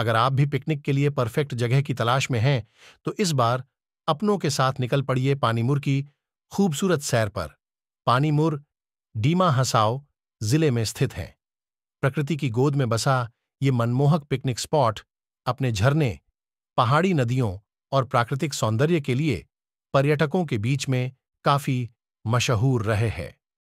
अगर आप भी पिकनिक के लिए परफेक्ट जगह की तलाश में हैं तो इस बार अपनों के साथ निकल पड़िए पानीमुर की खूबसूरत सैर पर पानीमुर डीमा हसाओ जिले में स्थित है प्रकृति की गोद में बसा ये मनमोहक पिकनिक स्पॉट अपने झरने पहाड़ी नदियों और प्राकृतिक सौंदर्य के लिए पर्यटकों के बीच में काफी मशहूर रहे हैं